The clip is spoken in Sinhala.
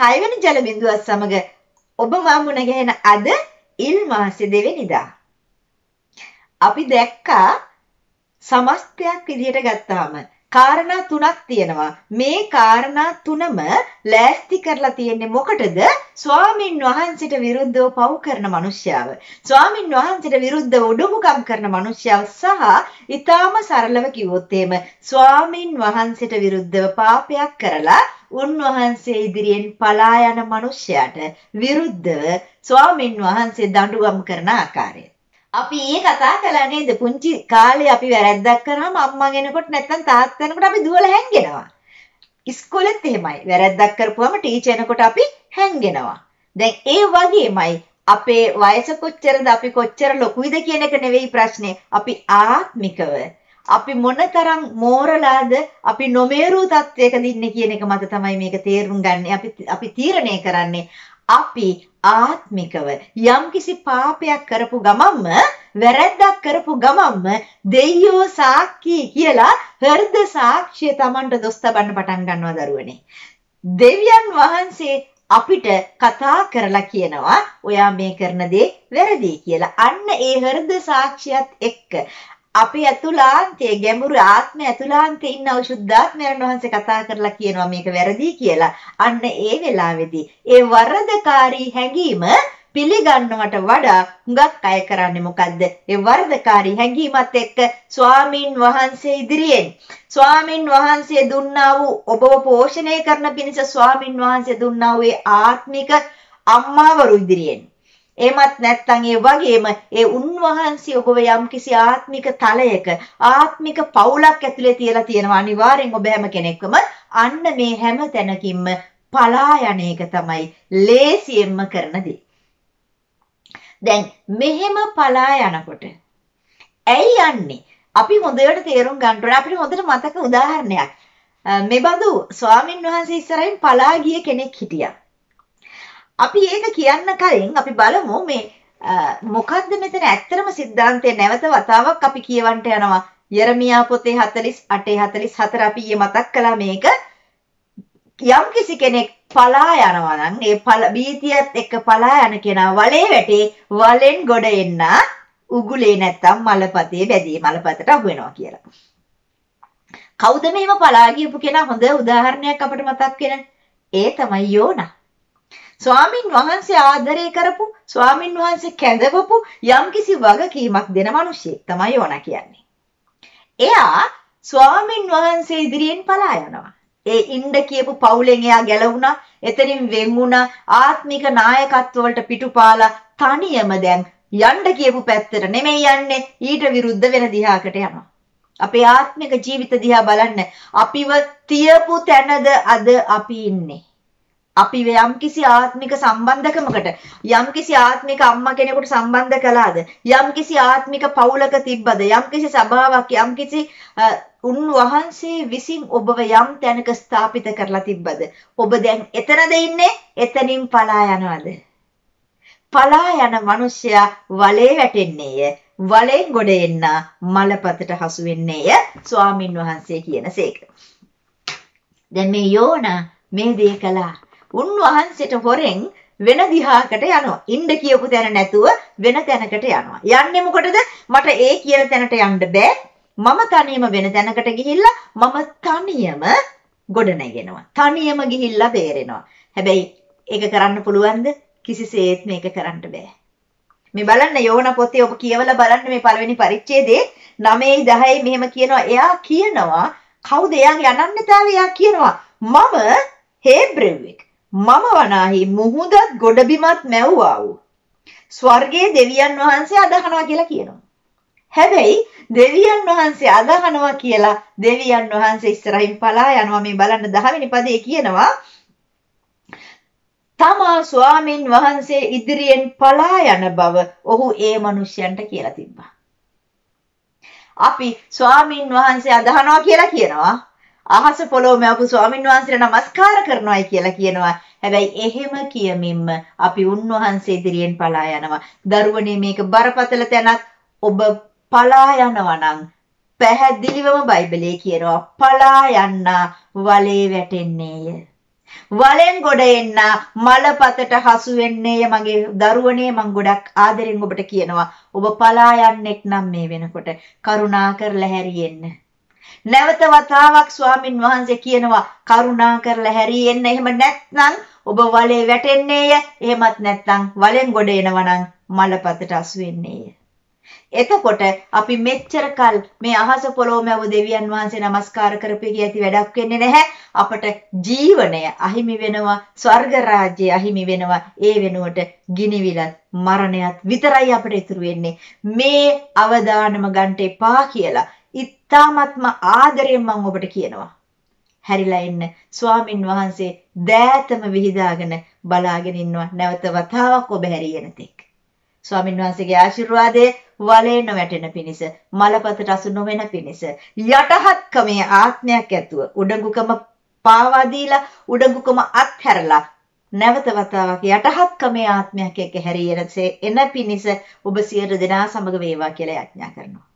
6 වෙනි ජල බිඳුවත් සමග ඔබ මා මුණ ගැහෙන අද ඉල් මාසේ දෙවෙනිදා. අපි දැක්කා සමස්තයක් විදියට ගත්තාම කාරණා තුනක් තියෙනවා. මේ කාරණා තුනම ලෑස්ති කරලා තියෙන්නේ මොකටද? ස්වාමින් වහන්සේට විරුද්ධව පව් කරන මිනිස්යාව. ස්වාමින් වහන්සේට විරුද්ධව උඩුමුකම් කරන මිනිස්යාව සහ ඊටාම සරලව කිව්වොත් එහෙම ස්වාමින් වහන්සේට විරුද්ධව පාපයක් කරලා උන්වහන්සේ ඉදිරියෙන් පලා යන මිනිස්යාට විරුද්ධව ස්වාමින් වහන්සේ දඬුවම් කරන ආකාරය අපි ඊ කතා කළා නේද පුංචි කාලේ අපි වැරද්දක් කරාම අම්මා කෙනෙකුට නැත්තම් තාත්තා කෙනෙකුට අපි දුවලා හැංගෙනවා. ඉස්කෝලෙත් එහෙමයි. වැරද්දක් කරපුවම ටීචර් කෙනෙකුට අපි හැංගෙනවා. දැන් ඒ වගේමයි අපේ වයස කොච්චරද අපි කොච්චර ලොකුයිද කියන එක නෙවෙයි ප්‍රශ්නේ. අපි ආත්මිකව අපි මොනතරම් මෝරලාද අපි නොමේරු තත්වයකද ඉන්නේ කියන එක මත තමයි මේක තේරුම් ගන්න. අපි අපි තීරණය කරන්නේ අපි ආත්මිකව යම්කිසි පාපයක් කරපු ගමන්ම වැරැද්දක් කරපු ගමන්ම දෙයියෝ සාක්කි කියලා හෘද සාක්ෂිය Tamanට දොස් තබන්න පටන් ගන්නවා දරුවනේ. දෙවියන් වහන්සේ අපිට කතා කරලා කියනවා ඔයා මේ කරන දේ වැරදි කියලා. අන්න ඒ හෘද සාක්ෂියත් එක්ක අපි ඇතුලාන්තයේ ගැඹුරු ආත්ම ඇතුලාන්තයේ ඉන්න ශුද්ධාත්මයන් වහන්සේ කතා කරලා කියනවා මේක වැරදි කියලා. අන්න ඒ වෙලාවේදී ඒ වරදකාරී හැඟීම පිළිගන්නවට වඩා හුඟක් අය කරන්නේ මොකද්ද? ඒ වරදකාරී හැඟීමත් එක්ක ස්වාමින් වහන්සේ ඉදිරියෙන් ස්වාමින් වහන්සේ දුන්නා වූ ඔබව පෝෂණය කරන පිණිස ස්වාමින් වහන්සේ දුන්නා වූ ආත්මික අම්මාවරු ඉදිරියෙන් එමත් නැත්නම් ඒ වගේම ඒ උන්වහන්සේ ඔබව යම්කිසි ආත්මික තලයක ආත්මික පවුලක් ඇතුලේ තියලා තියෙනවා අනිවාර්යෙන් ඔබ හැම කෙනෙක්ම අන්න මේ හැම තැනකින්ම පලා යන එක තමයි ලේසියෙන්ම කරන දේ. දැන් මෙහෙම පලා යනකොට ඇයි යන්නේ? අපි හොඳට තේරුම් ගන්න ඕනේ. අපිට හොඳට මතක උදාහරණයක්. මේ බඳු ස්වාමින් වහන්සේ ඉස්සරහින් පලා ගිය කෙනෙක් හිටියා. අපි ඒක කියන්න කලින් අපි බලමු මේ මොකද්ද මෙතන ඇත්තරම સિદ્ધාන්තය නැවත වතාවක් අපි කියවන්න යනවා යරමියා පොතේ 48 44 අපි ඊයේ මතක් කළා මේක යම් කිසි කෙනෙක් පලා යනවා නම් ඒ පල බීතියත් එක්ක පලා යන කෙනා වලේ වැටේ වලෙන් ගොඩ එන්න උගුලේ නැත්තම් මලපතේ බැදී මලපතට අහු වෙනවා කියලා. කවුද මෙහෙම පලා ගියපු කෙනා හොඳ උදාහරණයක් අපිට මතක් වෙන? ඒ තමයි යෝනා. ස්වාමින් වහන්සේ ආදරය කරපු ස්වාමින් වහන්සේ කැඳවපු යම්කිසි වගකීමක් දෙන මිනිහෙක් තමයි ඕනා කියන්නේ. එයා ස්වාමින් වහන්සේ ඉදිරියෙන් පලා යනවා. ඒ ඉන්න කියපු පවුලෙන් එයා ගැලවුණා. එතනින් වෙන් වුණා. ආත්මික නායකත්ව වලට පිටුපාලා තනියම දැන් යන්න කියපු පැත්තට නෙමෙයි යන්නේ. ඊට විරුද්ධ වෙන දිහාකට යනවා. අපේ ආත්මික ජීවිත දිහා බලන්න අපිව තියපු තැනද අද අපි ඉන්නේ. අපි යම්කිසි ආත්මික සම්බන්ධකමකට යම්කිසි ආත්මික අම්මා කෙනෙකුට සම්බන්ධ කළාද යම්කිසි ආත්මික පවුලක තිබ්බද යම්කිසි සභාවක් යම්කිසි උන්වහන්සේ විසින් ඔබව යම් තැනක ස්ථාපිත කරලා තිබ්බද ඔබ දැන් එතනද ඉන්නේ එතනින් පලා යනවද පලා යන මිනිසයා වලේ වැටෙන්නේය වලෙන් ගොඩ එන්න මලපතට හසු වෙන්නේය ස්වාමින් වහන්සේ කියනසේක දැන් මේ යෝනා මේ දේ කළා උන්වහන්සේට හොරෙන් වෙන දිහාකට යනවා. ඉන්න කියපු තැන නැතුව වෙන තැනකට යනවා. යන්නේ මොකටද? මට ඒ කියන තැනට යන්න බෑ. මම තනියම වෙන තැනකට ගිහිල්ලා මම තනියම ගොඩ නැගෙනවා. තනියම ගිහිල්ලා බේරෙනවා. හැබැයි ඒක කරන්න පුළුවන්ද? කිසිසේත් මේක කරන්න බෑ. මේ බලන්න යෝන පොතේ ඔබ කියවලා බලන්න මේ පළවෙනි පරිච්ඡේදයේ 9යි 10යි මෙහෙම කියනවා. එයා කියනවා කවුද එයාගේ අනන්‍යතාවය? එයා කියනවා මම හේබ්‍රෙවෙක්. මම වනාහි මුහුදත් ගොඩබිමත් මැව්වා වූ ස්වර්ගයේ දෙවියන් වහන්සේ අදහනවා කියලා කියනවා. හැබැයි දෙවියන් වහන්සේ අදහනවා කියලා දෙවියන් වහන්සේ ඉස්සරහින් පලා යනවා මේ බලන්න 10 වෙනි පදේ කියනවා තමා ස්වාමින් වහන්සේ ඉදිරියෙන් පලා යන බව ඔහු ඒ මිනිසයන්ට කියලා තිබ්බා. අපි ස්වාමින් වහන්සේ අදහනවා කියලා කියනවා. අහස පොළොව මැවපු ස්වාමින් වහන්සේට නමස්කාර කරනවායි කියලා කියනවා. හැබැයි එහෙම කියමින්ම අපි උන්වහන්සේ ඉදිරියෙන් පලා යනවා. දරුවනේ මේක බරපතල තැනක් ඔබ පලා යනවා නම් පැහැදිලිවම බයිබලයේ කියනවා පලා යන්න වලේ වැටෙන්නේය. වලෙන් ගොඩ එන්න මලපතට හසු වෙන්නේය මගේ දරුවනේ මං ගොඩක් ආදරෙන් ඔබට කියනවා ඔබ පලා යන්නෙක් නම් මේ වෙනකොට කරුණා කරලා හැරියෙන්න නැවත වතාවක් ස්වාමින් වහන්සේ කියනවා කරුණා කරලා හැරී එන්න එහෙම නැත්නම් ඔබ වලේ වැටෙන්නේය එහෙමත් නැත්නම් වලෙන් ගොඩ එනවා නම් මලපතට අසු වෙන්නේය එතකොට අපි මෙච්චර කල් මේ අහස පොළොමැව දෙවියන් වහන්සේ නමස්කාර කරපේ කියති වැඩක් වෙන්නේ නැහැ අපට ජීවනය අහිමි වෙනවා ස්වර්ග රාජ්‍යය අහිමි වෙනවා ඒ වෙනුවට ගිනිවිලත් මරණයත් විතරයි අපට ඉතුරු වෙන්නේ මේ අවදානම ගන්න එපා කියලා ඉතාමත්ම ආදරයෙන් මම ඔබට කියනවා. හැරිලා එන්න ස්වාමින් වහන්සේ දෑතම විහිදාගෙන බලාගෙන ඉන්නවා නැවත වතාවක් ඔබ හැරියෙන තෙක්. ස්වාමින් වහන්සේගේ ආශිර්වාදයේ වලේ නොවැටෙන පිණිස මලපතට අසු නොවන පිණිස යටහත්කමේ ආත්මයක් ඇතුව උඩඟුකම පාවා දීලා උඩඟුකම අත්හැරලා නැවත වතාවක් යටහත්කමේ ආත්මයක් එක්ක හැරියනසේ එන පිණිස ඔබ සියලු දෙනා සමග වේවා කියලා යාඥා කරනවා